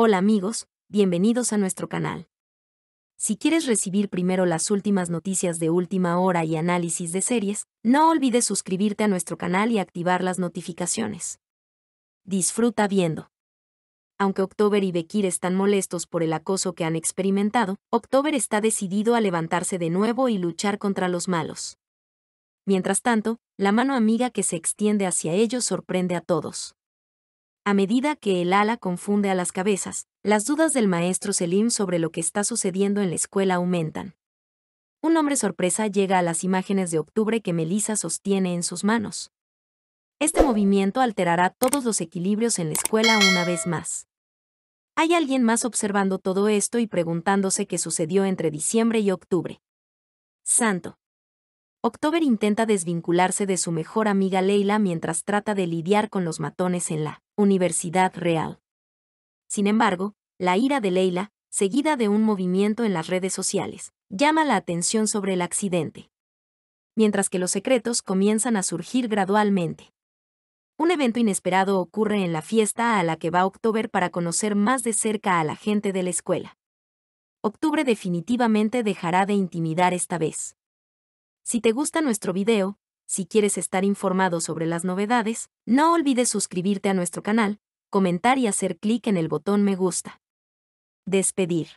Hola amigos, bienvenidos a nuestro canal. Si quieres recibir primero las últimas noticias de última hora y análisis de series, no olvides suscribirte a nuestro canal y activar las notificaciones. Disfruta viendo. Aunque October y Bekir están molestos por el acoso que han experimentado, October está decidido a levantarse de nuevo y luchar contra los malos. Mientras tanto, la mano amiga que se extiende hacia ellos sorprende a todos. A medida que el ala confunde a las cabezas, las dudas del maestro Selim sobre lo que está sucediendo en la escuela aumentan. Un hombre sorpresa llega a las imágenes de octubre que Melissa sostiene en sus manos. Este movimiento alterará todos los equilibrios en la escuela una vez más. Hay alguien más observando todo esto y preguntándose qué sucedió entre diciembre y octubre. Santo. October intenta desvincularse de su mejor amiga Leila mientras trata de lidiar con los matones en la Universidad Real. Sin embargo, la ira de Leila, seguida de un movimiento en las redes sociales, llama la atención sobre el accidente. Mientras que los secretos comienzan a surgir gradualmente. Un evento inesperado ocurre en la fiesta a la que va October para conocer más de cerca a la gente de la escuela. October definitivamente dejará de intimidar esta vez. Si te gusta nuestro video, si quieres estar informado sobre las novedades, no olvides suscribirte a nuestro canal, comentar y hacer clic en el botón me gusta. Despedir.